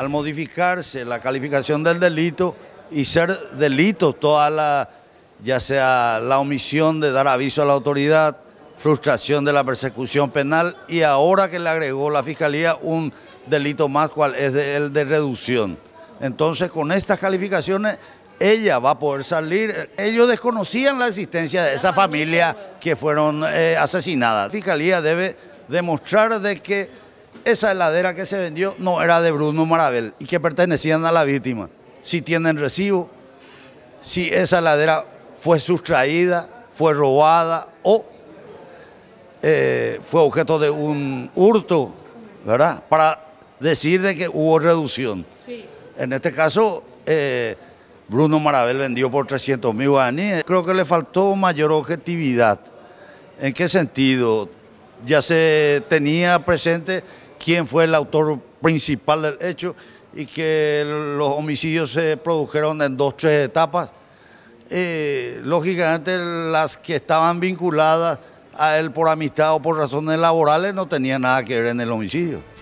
al modificarse la calificación del delito y ser delito toda la, ya sea la omisión de dar aviso a la autoridad, frustración de la persecución penal y ahora que le agregó la Fiscalía un delito más, cual es el de reducción. Entonces, con estas calificaciones, ella va a poder salir. Ellos desconocían la existencia de esa familia que fueron eh, asesinadas. La Fiscalía debe demostrar de que esa heladera que se vendió no era de Bruno Marabel y que pertenecían a la víctima. Si tienen recibo, si esa heladera fue sustraída, fue robada o eh, fue objeto de un hurto, ¿verdad? Para decir de que hubo reducción. En este caso, eh, Bruno Marabel vendió por 300 mil guaníes. Creo que le faltó mayor objetividad. ¿En qué sentido? Ya se tenía presente quién fue el autor principal del hecho y que los homicidios se produjeron en dos, tres etapas. Eh, lógicamente las que estaban vinculadas a él por amistad o por razones laborales no tenían nada que ver en el homicidio.